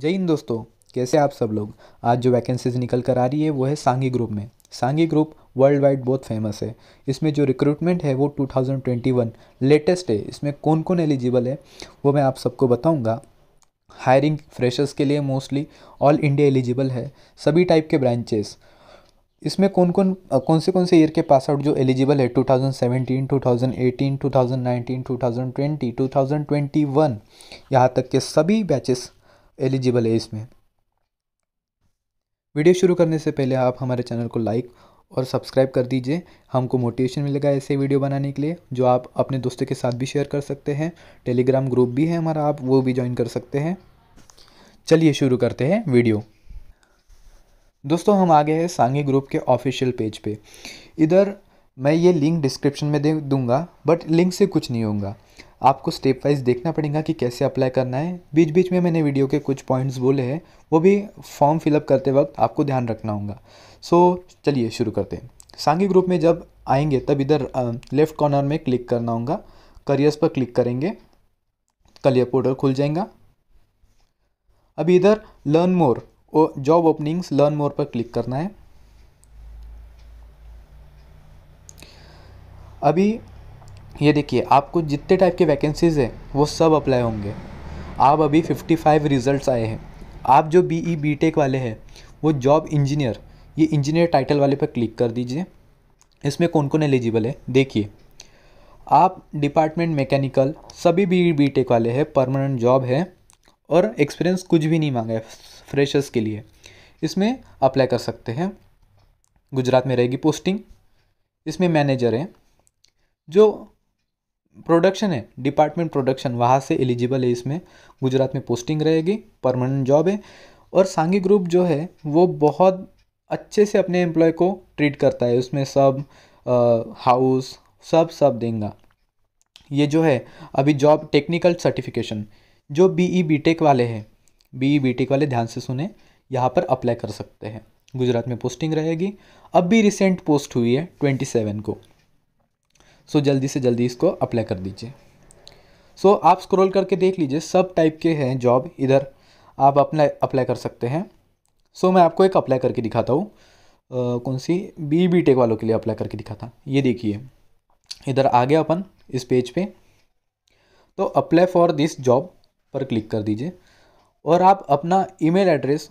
जय हिंद दोस्तों कैसे आप सब लोग आज जो वैकेंसीज निकल कर आ रही है वो है सांगी ग्रुप में सांगी ग्रुप वर्ल्ड वाइड बहुत फेमस है इसमें जो रिक्रूटमेंट है वो 2021 लेटेस्ट है इसमें कौन कौन एलिजिबल है वो मैं आप सबको बताऊंगा हायरिंग फ्रेशर्स के लिए मोस्टली ऑल इंडिया एलिजिबल है सभी टाइप के ब्रांचेस इसमें कौन कौन कौन से कौन से ईयर के पास आउट जो एलिजिबल है 2017, 2018, 2019, 2020, 2021 यहाँ तक के सभी बैचेस एलिजिबल है इसमें वीडियो शुरू करने से पहले आप हमारे चैनल को लाइक और सब्सक्राइब कर दीजिए हमको मोटिवेशन मिलेगा ऐसे वीडियो बनाने के लिए जो आप अपने दोस्तों के साथ भी शेयर कर सकते हैं टेलीग्राम ग्रुप भी है हमारा आप वो भी ज्वाइन कर सकते हैं चलिए शुरू करते हैं वीडियो दोस्तों हम आ गए हैं सांगी ग्रुप के ऑफिशियल पेज पे इधर मैं ये लिंक डिस्क्रिप्शन में दे दूँगा बट लिंक से कुछ नहीं होगा आपको स्टेप वाइज देखना पड़ेगा कि कैसे अप्लाई करना है बीच बीच में मैंने वीडियो के कुछ पॉइंट्स बोले हैं वो भी फॉर्म फिलअप करते वक्त आपको ध्यान रखना होगा सो so, चलिए शुरू करते हैं सांगी ग्रुप में जब आएंगे तब इधर लेफ़्ट कॉर्नर में क्लिक करना होगा करियर्स पर क्लिक करेंगे करियर पोर्टल खुल जाएगा अभी इधर learn more job openings learn more पर क्लिक करना है अभी ये देखिए आपको जितने टाइप के वैकेंसीज़ हैं वो सब अप्लाई होंगे आप अभी 55 रिजल्ट्स आए हैं आप जो बी ई बी टेक वाले हैं वो जॉब इंजीनियर ये इंजीनियर टाइटल वाले पर क्लिक कर दीजिए इसमें कौन कौन एलिजिबल है देखिए आप डिपार्टमेंट मैकेनिकल सभी बी ई बी टेक वाले हैं परमानेंट जॉब है और एक्सपीरियंस कुछ भी नहीं मांगा है फ्रेशर्स के लिए इसमें अप्लाई कर सकते हैं गुजरात में रहेगी पोस्टिंग इसमें मैनेजर हैं जो प्रोडक्शन है डिपार्टमेंट प्रोडक्शन वहाँ से एलिजिबल है इसमें गुजरात में पोस्टिंग रहेगी परमानेंट जॉब है और सांगी ग्रुप जो है वो बहुत अच्छे से अपने एम्प्लॉय को ट्रीट करता है उसमें सब हाउस सब सब देंगे ये जो है अभी जॉब टेक्निकल सर्टिफिकेशन जो बी ई बी टेक वाले हैं बी ई बी टेक वाले ध्यान से सुने यहाँ पर अप्लाई कर सकते हैं गुजरात में पोस्टिंग रहेगी अब भी रिसेंट पोस्ट हुई है ट्वेंटी सेवन को सो जल्दी से जल्दी इसको अप्लाई कर दीजिए सो आप स्क्रॉल करके देख लीजिए सब टाइप के हैं जॉब इधर आप अपना अप्लाई कर सकते हैं सो मैं आपको एक अप्लाई करके दिखाता हूँ कौन सी बी बी टेक वालों के लिए अप्लाई करके दिखाता ये देखिए इधर आ गया अपन इस पेज पे तो अप्लाई फॉर दिस जॉब पर क्लिक कर दीजिए और आप अपना ईमेल एड्रेस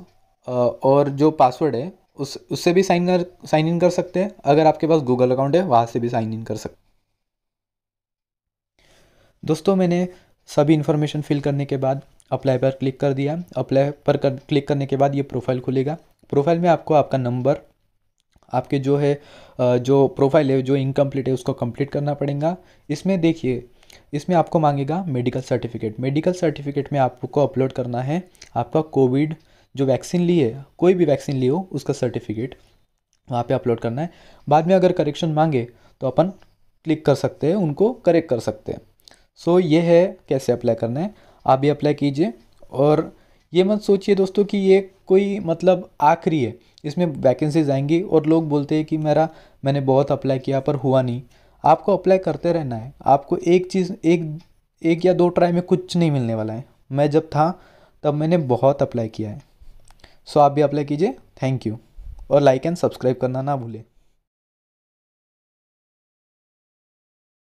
और जो पासवर्ड है उस उससे भी साइन कर साइन इन कर सकते हैं अगर आपके पास गूगल अकाउंट है वहाँ से भी साइन इन कर सकते दोस्तों मैंने सभी इन्फॉर्मेशन फिल करने के बाद अप्लाई पर क्लिक कर दिया अप्लाई पर कर, क्लिक करने के बाद ये प्रोफाइल खुलेगा प्रोफाइल में आपको आपका नंबर आपके जो है जो प्रोफाइल है जो इनकम्प्लीट है उसको कंप्लीट करना पड़ेगा इसमें देखिए इसमें आपको मांगेगा मेडिकल सर्टिफिकेट मेडिकल सर्टिफिकेट में आपको अपलोड करना है आपका कोविड जो वैक्सीन ली है कोई भी वैक्सीन ली हो उसका सर्टिफिकेट वहाँ पे अपलोड करना है बाद में अगर करेक्शन मांगे तो अपन क्लिक कर सकते हैं उनको करेक्ट कर सकते हैं सो ये है कैसे अप्लाई करना है आप भी अप्लाई कीजिए और ये मत सोचिए दोस्तों कि ये कोई मतलब आखिरी है इसमें वैकेंसीज आएंगी और लोग बोलते हैं कि मेरा मैंने बहुत अप्लाई किया पर हुआ नहीं आपको अप्लाई करते रहना है आपको एक चीज़ एक एक या दो ट्राई में कुछ नहीं मिलने वाला है मैं जब था तब मैंने बहुत अप्लाई किया है सो आप भी अप्लाई कीजिए थैंक यू और लाइक एंड सब्सक्राइब करना ना भूलें